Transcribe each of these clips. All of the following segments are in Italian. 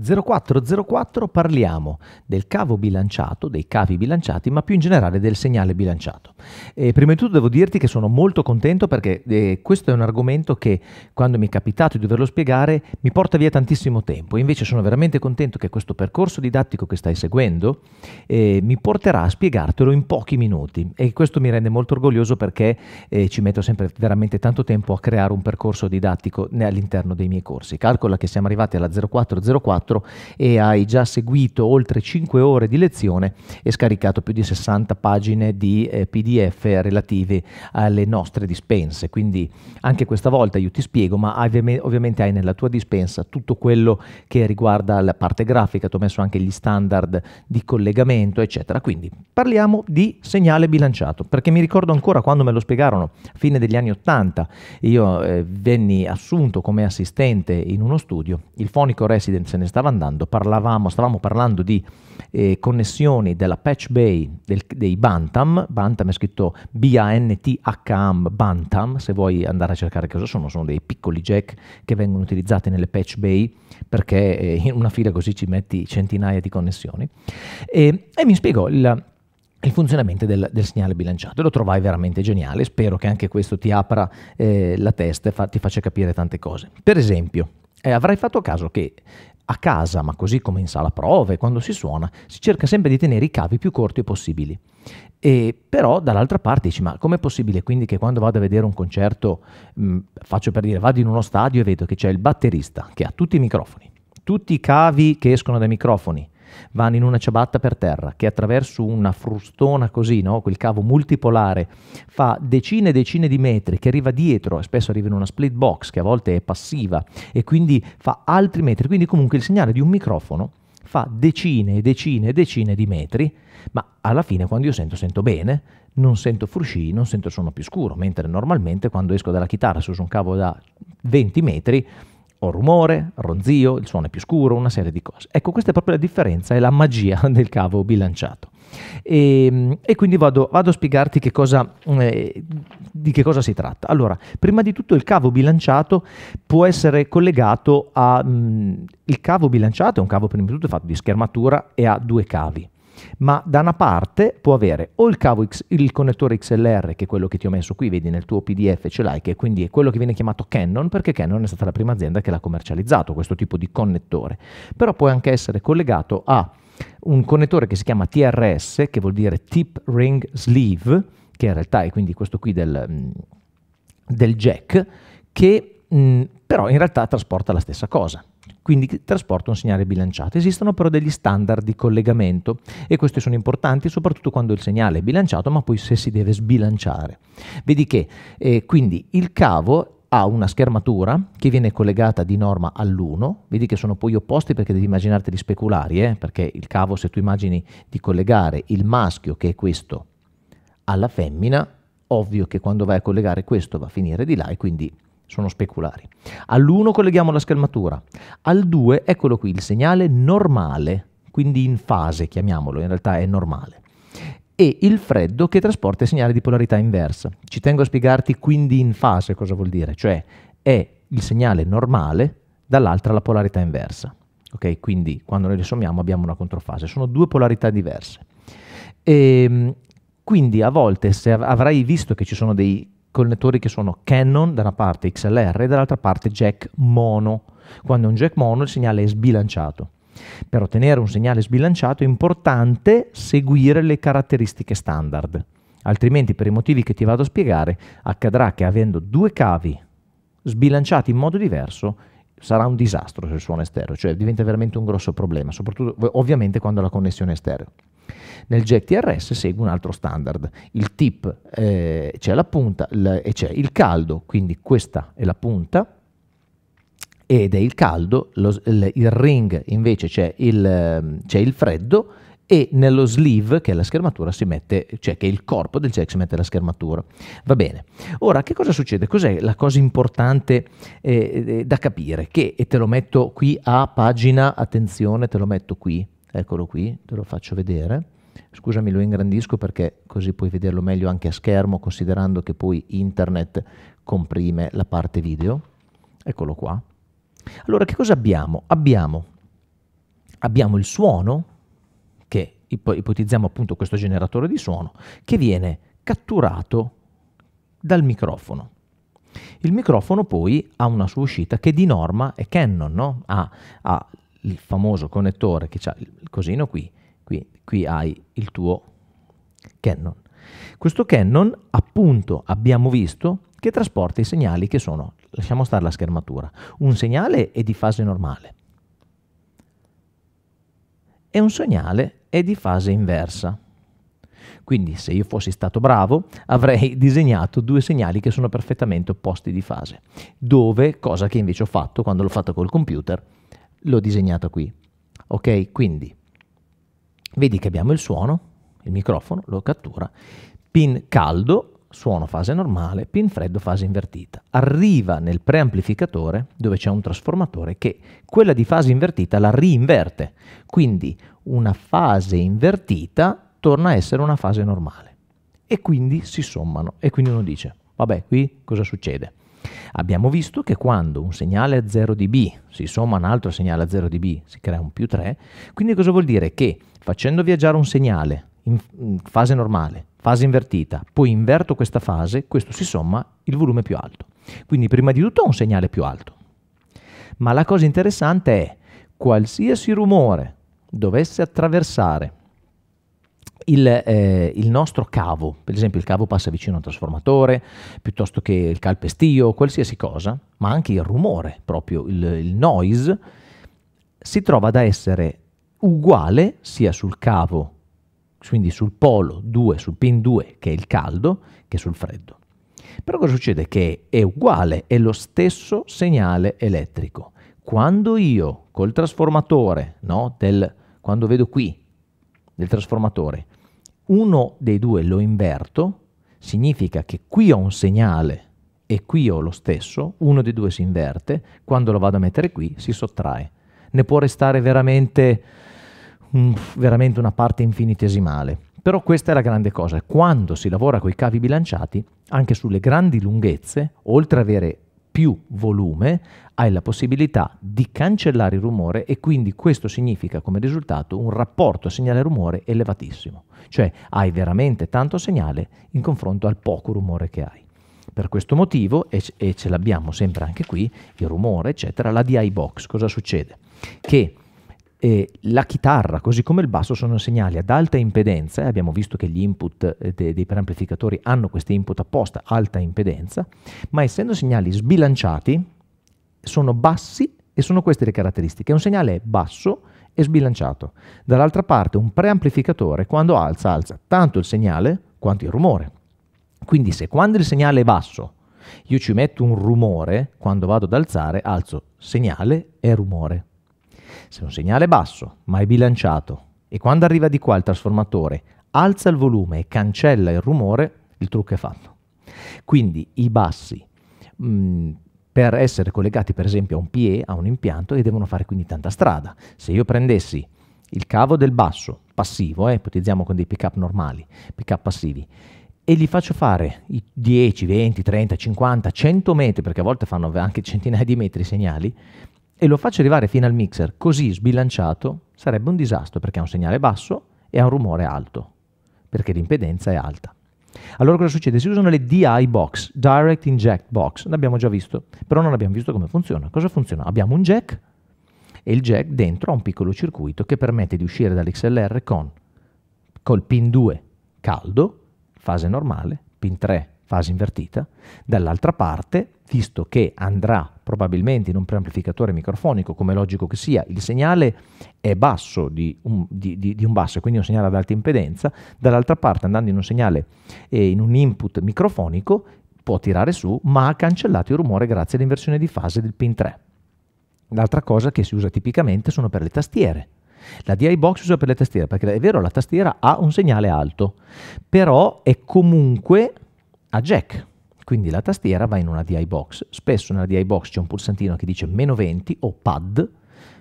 0404 parliamo del cavo bilanciato, dei cavi bilanciati, ma più in generale del segnale bilanciato. E prima di tutto devo dirti che sono molto contento perché eh, questo è un argomento che quando mi è capitato di doverlo spiegare mi porta via tantissimo tempo. Invece sono veramente contento che questo percorso didattico che stai seguendo eh, mi porterà a spiegartelo in pochi minuti e questo mi rende molto orgoglioso perché eh, ci metto sempre veramente tanto tempo a creare un percorso didattico all'interno dei miei corsi. Calcola che siamo arrivati alla 0404 4 e hai già seguito oltre 5 ore di lezione e scaricato più di 60 pagine di eh, PDF relative alle nostre dispense. Quindi anche questa volta io ti spiego, ma ovviamente hai nella tua dispensa tutto quello che riguarda la parte grafica, ti ho messo anche gli standard di collegamento, eccetera. Quindi parliamo di segnale bilanciato, perché mi ricordo ancora quando me lo spiegarono, a fine degli anni 80, io eh, venni assunto come assistente in uno studio, il fonico resident se ne ne stava andando, parlavamo, stavamo parlando di eh, connessioni della patch bay del, dei Bantam, Bantam è scritto B-A-N-T-H-A-M, Bantam, se vuoi andare a cercare cosa sono, sono dei piccoli jack che vengono utilizzati nelle patch bay perché eh, in una fila così ci metti centinaia di connessioni. E, e mi spiegò il il funzionamento del, del, segnale bilanciato. Lo trovai veramente geniale, spero che anche questo ti apra eh, la testa e fa, ti faccia capire tante cose. Per esempio, eh, avrai fatto caso che a casa, ma così come in sala prove, quando si suona, si cerca sempre di tenere i cavi più corti possibili. E però dall'altra parte dici, ma com'è possibile quindi che quando vado a vedere un concerto, mh, faccio per dire, vado in uno stadio e vedo che c'è il batterista che ha tutti i microfoni, tutti i cavi che escono dai microfoni, vanno in una ciabatta per terra, che attraverso una frustona così, no? quel cavo multipolare, fa decine e decine di metri, che arriva dietro, e spesso arriva in una split box che a volte è passiva e quindi fa altri metri, quindi comunque il segnale di un microfono fa decine e decine e decine di metri, ma alla fine quando io sento, sento bene, non sento frusci, non sento suono più scuro, mentre normalmente quando esco dalla chitarra su uso un cavo da 20 metri o rumore, ronzio, il suono è più scuro, una serie di cose. Ecco, questa è proprio la differenza è la magia del cavo bilanciato. E, ehm, e quindi vado, vado, a spiegarti che cosa, eh, di che cosa si tratta. Allora, prima di tutto il cavo bilanciato può essere collegato a... Mh, mm, il cavo bilanciato è un cavo prima di tutto fatto di schermatura e ha due cavi ma da una parte può avere o il cavo X, il connettore XLR, che è quello che ti ho messo qui, vedi nel tuo PDF ce l'hai, che quindi è quello che viene chiamato Canon, perché Canon è stata la prima azienda che l'ha commercializzato questo tipo di connettore, però può anche essere collegato a un connettore che si chiama TRS, che vuol dire Tip Ring Sleeve, che in realtà è quindi questo qui del, mm, del jack, che mh, mm, però in realtà trasporta la stessa cosa quindi trasporta un segnale bilanciato. Esistono però degli standard di collegamento e questi sono importanti soprattutto quando il segnale è bilanciato, ma poi se si deve sbilanciare. Vedi che eh, quindi il cavo ha una schermatura che viene collegata di norma all'1, vedi che sono poi opposti perché devi immaginarteli speculari, eh? perché il cavo se tu immagini di collegare il maschio, che è questo, alla femmina, ovvio che quando vai a collegare questo va a finire di là e quindi sono speculari. All'1 colleghiamo la schermatura, al 2 eccolo qui il segnale normale, quindi in fase chiamiamolo, in realtà è normale, e il freddo che trasporta il segnale di polarità inversa. Ci tengo a spiegarti quindi in fase cosa vuol dire, cioè è il segnale normale, dall'altra la polarità inversa. Okay? Quindi quando noi le sommiamo abbiamo una controfase, sono due polarità diverse. E, ehm, quindi a volte se avrai visto che ci sono dei connettori che sono Canon da una parte XLR e dall'altra parte jack mono. Quando è un jack mono il segnale è sbilanciato. Per ottenere un segnale sbilanciato è importante seguire le caratteristiche standard, altrimenti per i motivi che ti vado a spiegare accadrà che avendo due cavi sbilanciati in modo diverso sarà un disastro se il suono è stereo, cioè diventa veramente un grosso problema, soprattutto ovviamente quando la connessione è stereo. Nel jack TRS segue un altro standard, il tip eh, c'è la punta l- e c'è il caldo, quindi questa è la punta ed è il caldo, lo, il, il ring invece c'è il, c'è il freddo e nello sleeve che è la schermatura si mette, cioè che il corpo del jack si mette la schermatura. Va bene. Ora che cosa succede? Cos'è la cosa importante eh, eh, da capire? Che e te lo metto qui a pagina, attenzione, te lo metto qui. Eccolo qui, te lo faccio vedere. Scusami, lo ingrandisco perché così puoi vederlo meglio anche a schermo, considerando che poi internet comprime la parte video. Eccolo qua. Allora, che cosa abbiamo? Abbiamo, abbiamo il suono, che ipotizziamo appunto questo generatore di suono, che viene catturato dal microfono. Il microfono poi ha una sua uscita che di norma è Canon, no? ha, ha il famoso connettore che ha il cosino qui, quindi qui hai il tuo Canon. Questo Canon, appunto, abbiamo visto che trasporta i segnali che sono, lasciamo stare la schermatura, un segnale è di fase normale e un segnale è di fase inversa. Quindi se io fossi stato bravo avrei disegnato due segnali che sono perfettamente opposti di fase, dove, cosa che invece ho fatto quando l'ho fatto col computer, l'ho disegnata qui. Ok, quindi Vedi che abbiamo il suono, il microfono lo cattura, pin caldo, suono fase normale, pin freddo fase invertita. Arriva nel preamplificatore dove c'è un trasformatore che quella di fase invertita la riinverte, quindi una fase invertita torna a essere una fase normale. E quindi si sommano e quindi uno dice, vabbè qui cosa succede? Abbiamo visto che quando un segnale a 0 dB si somma a un altro segnale a 0 dB si crea un più 3, quindi cosa vuol dire? Che facendo viaggiare un segnale in fase normale, fase invertita, poi inverto questa fase, questo si somma il volume più alto. Quindi prima di tutto ho un segnale più alto. Ma la cosa interessante è qualsiasi rumore dovesse attraversare il, eh, il, nostro cavo, per esempio il cavo passa vicino a un trasformatore, piuttosto che il calpestio, qualsiasi cosa, ma anche il rumore, proprio il, il noise, si trova da essere uguale sia sul cavo, quindi sul polo 2, sul pin 2, che è il caldo, che sul freddo. Però cosa succede? Che è uguale, è lo stesso segnale elettrico. Quando io col trasformatore, no, del, quando vedo qui, del trasformatore, uno dei due lo inverto, significa che qui ho un segnale e qui ho lo stesso, uno dei due si inverte, quando lo vado a mettere qui si sottrae. Ne può restare veramente, veramente una parte infinitesimale. Però questa è la grande cosa, quando si lavora con i cavi bilanciati, anche sulle grandi lunghezze, oltre ad avere più volume, hai la possibilità di cancellare il rumore e quindi questo significa come risultato un rapporto segnale-rumore elevatissimo, cioè hai veramente tanto segnale in confronto al poco rumore che hai. Per questo motivo, e, ce l'abbiamo sempre anche qui, il rumore, eccetera, la DI box cosa succede? Che e la chitarra, così come il basso, sono segnali ad alta impedenza, e abbiamo visto che gli input eh, dei, dei preamplificatori hanno questi input apposta, alta impedenza, ma essendo segnali sbilanciati, sono bassi e sono queste le caratteristiche. Un segnale è basso e sbilanciato. Dall'altra parte un preamplificatore quando alza, alza tanto il segnale quanto il rumore. Quindi se quando il segnale è basso io ci metto un rumore, quando vado ad alzare alzo segnale e rumore. Se un segnale è basso, ma è bilanciato, e quando arriva di qua il trasformatore alza il volume e cancella il rumore, il trucco è fatto. Quindi i bassi, mh, mm, per essere collegati per esempio a un PE, a un impianto, e devono fare quindi tanta strada. Se io prendessi il cavo del basso passivo, eh, ipotizziamo con dei pick-up normali, pick-up passivi, e gli faccio fare i 10, 20, 30, 50, 100 metri, perché a volte fanno anche centinaia di metri i segnali, e lo faccio arrivare fino al mixer così sbilanciato, sarebbe un disastro perché ha un segnale basso e ha un rumore alto, perché l'impedenza è alta. Allora cosa succede? Si usano le DI box, Direct Inject Box, l'abbiamo già visto, però non abbiamo visto come funziona. Cosa funziona? Abbiamo un jack e il jack dentro ha un piccolo circuito che permette di uscire dall'XLR con col pin 2 caldo, fase normale, pin 3 fase invertita, dall'altra parte, visto che andrà probabilmente in un preamplificatore microfonico, come è logico che sia, il segnale è basso di un, di, di, di un basso, quindi un segnale ad alta impedenza, dall'altra parte andando in un segnale, eh, in un input microfonico, può tirare su, ma ha cancellato il rumore grazie all'inversione di fase del pin 3. L'altra cosa che si usa tipicamente sono per le tastiere. La DI Box si usa per le tastiere, perché è vero la tastiera ha un segnale alto, però è comunque a jack, quindi la tastiera va in una DI box. Spesso nella DI box c'è un pulsantino che dice meno 20 o pad,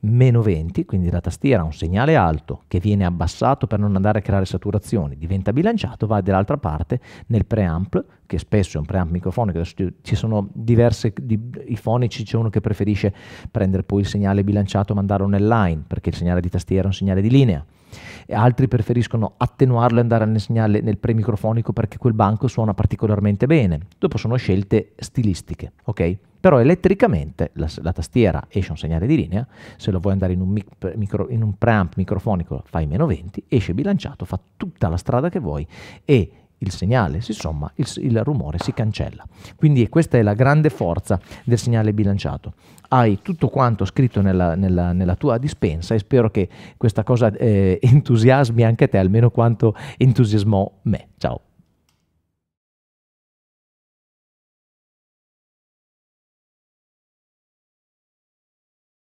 meno 20, quindi la tastiera ha un segnale alto che viene abbassato per non andare a creare saturazioni, diventa bilanciato, va dall'altra parte nel preamp, che spesso è un preamp microfonico, ci sono diverse, di, i fonici c'è uno che preferisce prendere poi il segnale bilanciato e mandarlo nel line, perché il segnale di tastiera è un segnale di linea e altri preferiscono attenuarlo e andare nel segnale nel premicrofonico perché quel banco suona particolarmente bene. Dopo sono scelte stilistiche, ok? Però elettricamente la, la tastiera esce un segnale di linea, se lo vuoi andare in un, mic, micro, in un preamp microfonico fai meno 20, esce bilanciato, fa tutta la strada che vuoi e il segnale, si somma, il, il rumore si cancella. Quindi questa è la grande forza del segnale bilanciato hai tutto quanto scritto nella, nella, nella, tua dispensa e spero che questa cosa eh, entusiasmi anche te, almeno quanto entusiasmò me. Ciao.